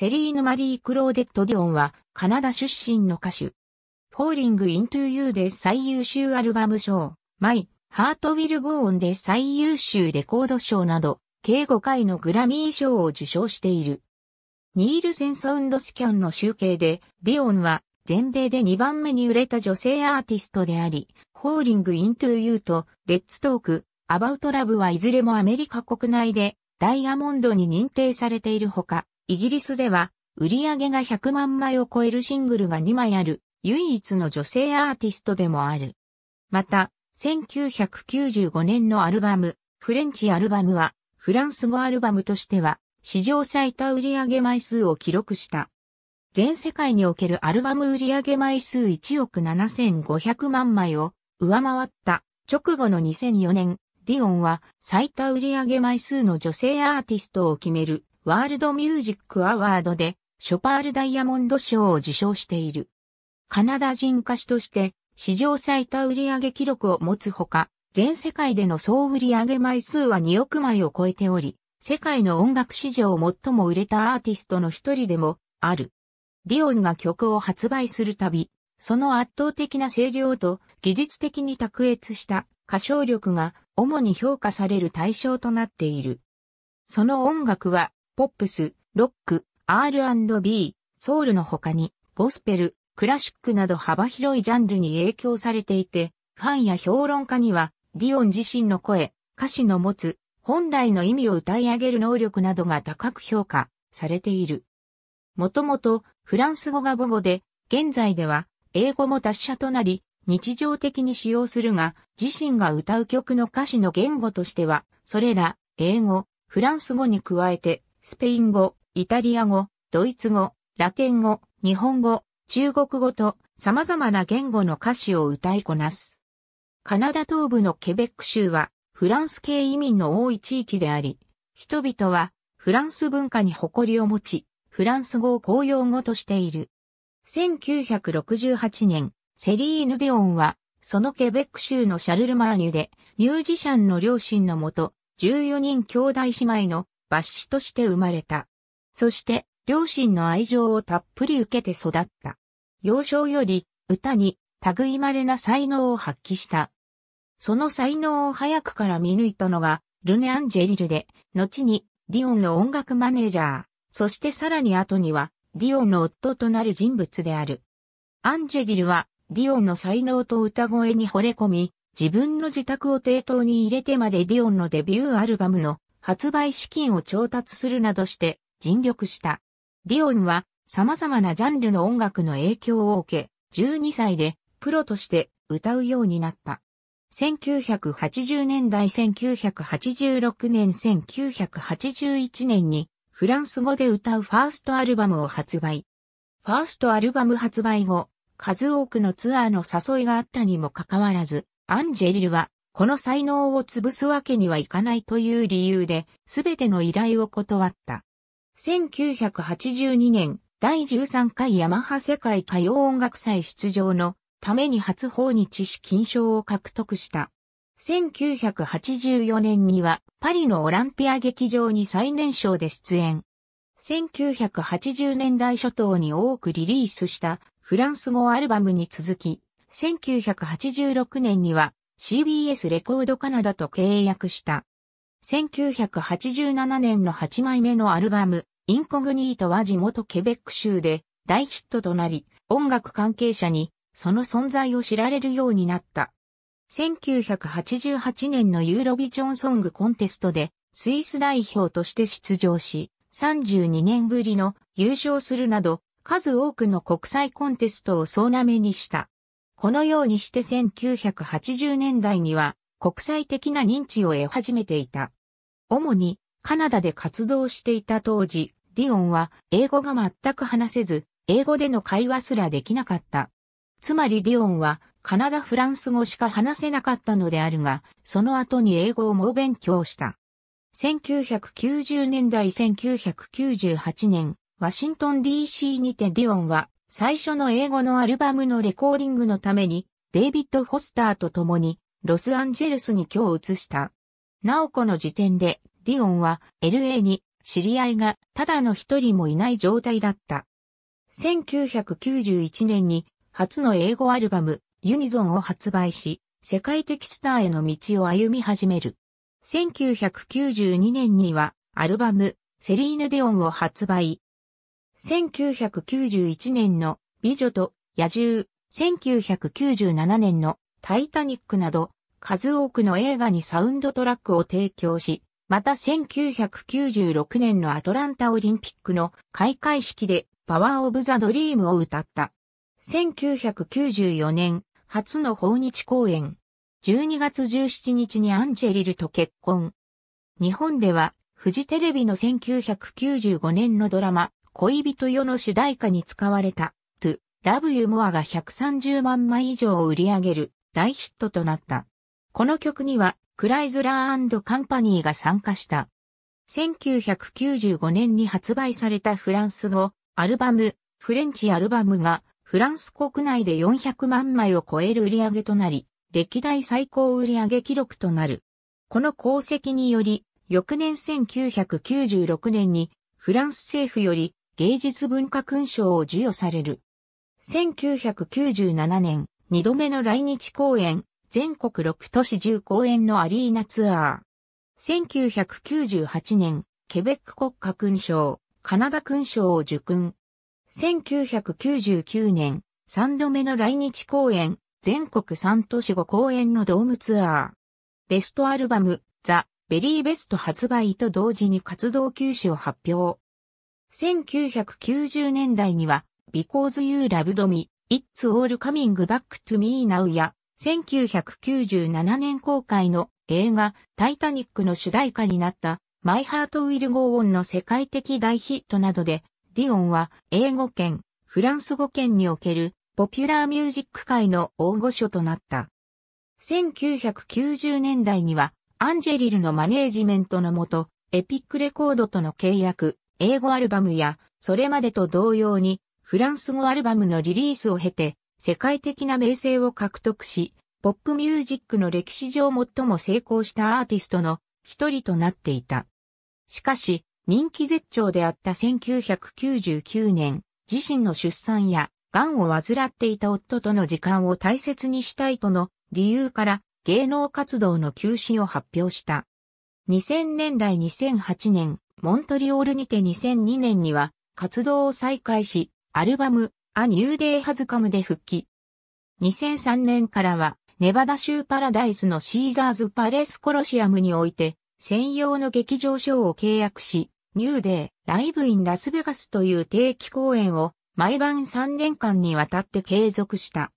セリーヌ・マリー・クローデット・ディオンは、カナダ出身の歌手。ホーリング・イントゥ・ユーで最優秀アルバム賞、マイ・ハート・ウィル・ゴーンで最優秀レコード賞など、計5回のグラミー賞を受賞している。ニールセンサウンドスキャンの集計で、ディオンは全米で2番目に売れた女性アーティストであり、ホーリング・イントゥ・ユーとレッツ・トーク、アバウト・ラブはいずれもアメリカ国内でダイヤモンドに認定されているほか、イギリスでは、売り上げが100万枚を超えるシングルが2枚ある、唯一の女性アーティストでもある。また、1995年のアルバム、フレンチアルバムは、フランス語アルバムとしては、史上最多売上枚数を記録した。全世界におけるアルバム売上枚数1億7500万枚を上回った直後の2004年、ディオンは最多売上枚数の女性アーティストを決めるワールドミュージックアワードでショパールダイヤモンド賞を受賞している。カナダ人歌手として史上最多売上記録を持つほか、全世界での総売上枚数は2億枚を超えており、世界の音楽史上最も売れたアーティストの一人でもある。ディオンが曲を発売するたび、その圧倒的な声量と技術的に卓越した歌唱力が主に評価される対象となっている。その音楽はポップス、ロック、R&B、ソウルの他に、ゴスペル、クラシックなど幅広いジャンルに影響されていて、ファンや評論家には、ディオン自身の声、歌詞の持つ、本来の意味を歌い上げる能力などが高く評価されている。もともとフランス語が母語で、現在では英語も達者となり、日常的に使用するが、自身が歌う曲の歌詞の言語としては、それら、英語、フランス語に加えて、スペイン語、イタリア語、ドイツ語、ラテン語、日本語、中国語と様々な言語の歌詞を歌いこなす。カナダ東部のケベック州はフランス系移民の多い地域であり、人々はフランス文化に誇りを持ち、フランス語を公用語としている。1968年、セリーヌ・デオンは、そのケベック州のシャルルマーニュで、ミュージシャンの両親のもと、14人兄弟姉妹の抜歯として生まれた。そして、両親の愛情をたっぷり受けて育った。幼少より、歌に、類まれな才能を発揮した。その才能を早くから見抜いたのが、ルネ・アンジェリルで、後に、ディオンの音楽マネージャー、そしてさらに後には、ディオンの夫となる人物である。アンジェリルは、ディオンの才能と歌声に惚れ込み、自分の自宅を抵当に入れてまでディオンのデビューアルバムの発売資金を調達するなどして尽力した。ディオンは様々なジャンルの音楽の影響を受け、12歳でプロとして歌うようになった。1980年代1986年1981年にフランス語で歌うファーストアルバムを発売。ファーストアルバム発売後、数多くのツアーの誘いがあったにもかかわらず、アンジェリルはこの才能を潰すわけにはいかないという理由で、すべての依頼を断った。1982年、第13回ヤマハ世界歌謡音楽祭出場のために初訪日し金賞を獲得した。1984年にはパリのオランピア劇場に最年少で出演。1980年代初頭に多くリリースしたフランス語アルバムに続き、1986年には CBS レコードカナダと契約した。1987年の8枚目のアルバム、インコグニートは地元ケベック州で大ヒットとなり、音楽関係者にその存在を知られるようになった。1988年のユーロビジョンソングコンテストでスイス代表として出場し、32年ぶりの優勝するなど、数多くの国際コンテストを総なめにした。このようにして1980年代には国際的な認知を得始めていた。主にカナダで活動していた当時、ディオンは英語が全く話せず、英語での会話すらできなかった。つまりディオンはカナダフランス語しか話せなかったのであるが、その後に英語を猛勉強した。1990年代1998年、ワシントン DC にてディオンは最初の英語のアルバムのレコーディングのために、デイビッド・ホスターと共に、ロスアンジェルスに今日移した。なおこの時点で、ディオンは LA に知り合いがただの一人もいない状態だった。1991年に初の英語アルバムユニゾンを発売し、世界的スターへの道を歩み始める。1992年にはアルバムセリーヌ・デオンを発売、1991年の美女と野獣、1997年のタイタニックなど、数多くの映画にサウンドトラックを提供し、また1996年のアトランタオリンピックの開会式でパワーオブザドリームを歌った。1994年初の訪日公演。12月17日にアンジェリルと結婚。日本ではフジテレビの1995年のドラマ恋人よの主題歌に使われた To Love You More が130万枚以上を売り上げる大ヒットとなった。この曲にはクライズラーカンパニーが参加した。1995年に発売されたフランス語アルバムフレンチアルバムがフランス国内で400万枚を超える売り上げとなり、歴代最高売上記録となる。この功績により、翌年1996年にフランス政府より芸術文化勲章を授与される。1997年、2度目の来日公演、全国6都市10公演のアリーナツアー。1998年、ケベック国家勲章、カナダ勲章を受勲。1999年、3度目の来日公演、全国3都市5公演のドームツアー。ベストアルバム、ザ・ベリーベスト発売と同時に活動休止を発表。1990年代には、Because You Loved Me, It's All Coming Back to Me Now や、1997年公開の映画タイタニックの主題歌になったマイハートウィルゴーオンの世界的大ヒットなどで、ディオンは英語圏、フランス語圏におけるポピュラーミュージック界の大御所となった。1990年代にはアンジェリルのマネージメントのもと、エピックレコードとの契約、英語アルバムや、それまでと同様に、フランス語アルバムのリリースを経て、世界的な名声を獲得し、ポップミュージックの歴史上最も成功したアーティストの一人となっていた。しかし、人気絶頂であった1999年、自身の出産や、癌を患っていた夫との時間を大切にしたいとの理由から芸能活動の休止を発表した。2000年代2008年、モントリオールにて2002年には活動を再開し、アルバム、アニューデイハズカムで復帰。2003年からは、ネバダ州パラダイスのシーザーズパレスコロシアムにおいて、専用の劇場ショーを契約し、ニューデイ、ライブインラスベガスという定期公演を、毎晩3年間にわたって継続した。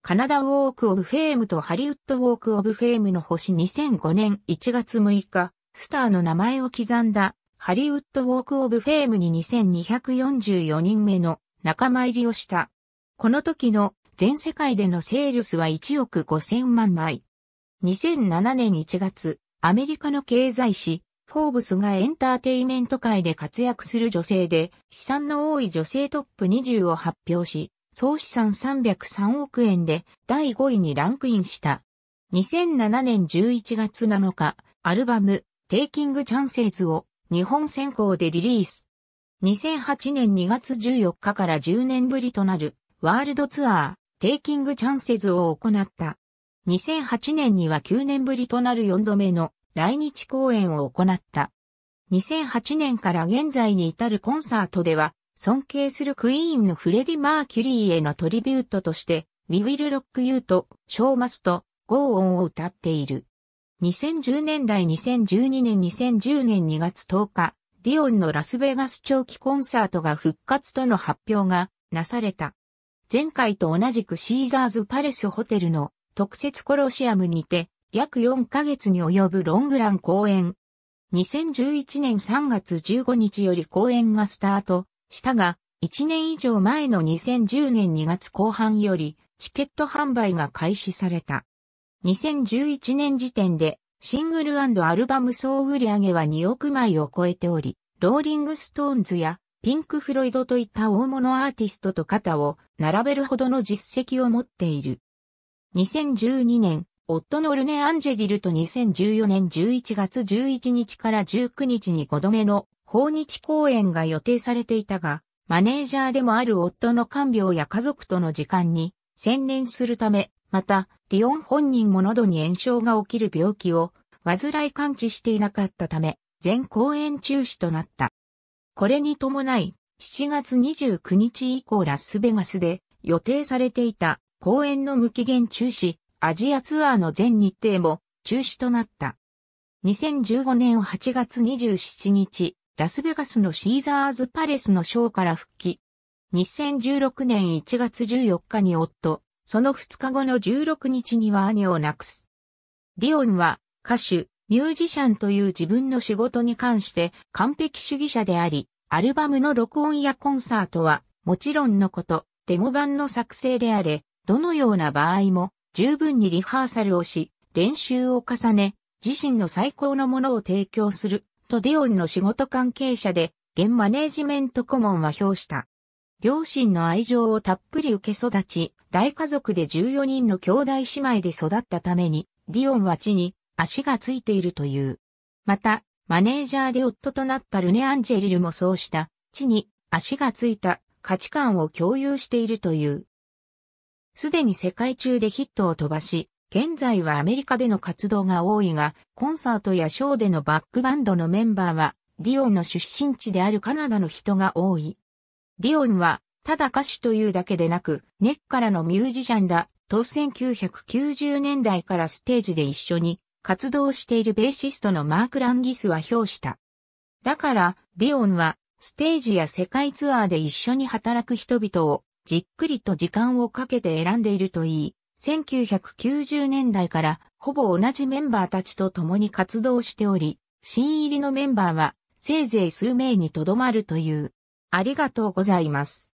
カナダウォークオブフェームとハリウッドウォークオブフェームの星2005年1月6日、スターの名前を刻んだハリウッド・ウォーク・オブ・フェームに2244人目の仲間入りをした。この時の全世界でのセールスは1億5000万枚。2007年1月、アメリカの経済誌、フォーブスがエンターテイメント界で活躍する女性で、資産の多い女性トップ20を発表し、総資産303億円で第5位にランクインした。2007年11月7日、アルバム、テイキングチャンセーズを日本先行でリリース。2008年2月14日から10年ぶりとなるワールドツアー、テイキングチャンセズを行った。2008年には9年ぶりとなる4度目の来日公演を行った。2008年から現在に至るコンサートでは、尊敬するクイーンのフレディ・マーキュリーへのトリビュートとして、We Will Rock You と Show Must Go On を歌っている。2010年代2012年2010年2月10日、ディオンのラスベガス長期コンサートが復活との発表がなされた。前回と同じくシーザーズパレスホテルの特設コロシアムにて約4ヶ月に及ぶロングラン公演。2011年3月15日より公演がスタートしたが、1年以上前の2010年2月後半よりチケット販売が開始された。2011年時点でシングルアルバム総売上は2億枚を超えており、ローリングストーンズやピンク・フロイドといった大物アーティストと肩を並べるほどの実績を持っている。2012年、夫のルネ・アンジェリルと2014年11月11日から19日に5度目の訪日公演が予定されていたが、マネージャーでもある夫の看病や家族との時間に専念するためまた、ディオン本人も喉に炎症が起きる病気を、患い感知していなかったため、全公演中止となった。これに伴い、7月29日以降ラスベガスで予定されていた公演の無期限中止、アジアツアーの全日程も中止となった。2015年8月27日、ラスベガスのシーザーズパレスのショーから復帰。2016年1月14日に夫、その2日後の16日には兄を亡くす。ディオンは歌手、ミュージシャンという自分の仕事に関して完璧主義者であり、アルバムの録音やコンサートはもちろんのこと、デモ版の作成であれ、どのような場合も十分にリハーサルをし、練習を重ね、自身の最高のものを提供する、とディオンの仕事関係者で、現マネージメント顧問は評した。両親の愛情をたっぷり受け育ち、大家族で14人の兄弟姉妹で育ったために、ディオンは地に足がついているという。また、マネージャーで夫となったルネ・アンジェリルもそうした地に足がついた価値観を共有しているという。すでに世界中でヒットを飛ばし、現在はアメリカでの活動が多いが、コンサートやショーでのバックバンドのメンバーは、ディオンの出身地であるカナダの人が多い。ディオンは、ただ歌手というだけでなく、根っからのミュージシャンだ、と1990年代からステージで一緒に活動しているベーシストのマーク・ランギスは評した。だから、ディオンは、ステージや世界ツアーで一緒に働く人々を、じっくりと時間をかけて選んでいるといい、1990年代からほぼ同じメンバーたちと共に活動しており、新入りのメンバーはせいぜい数名にとどまるという。ありがとうございます。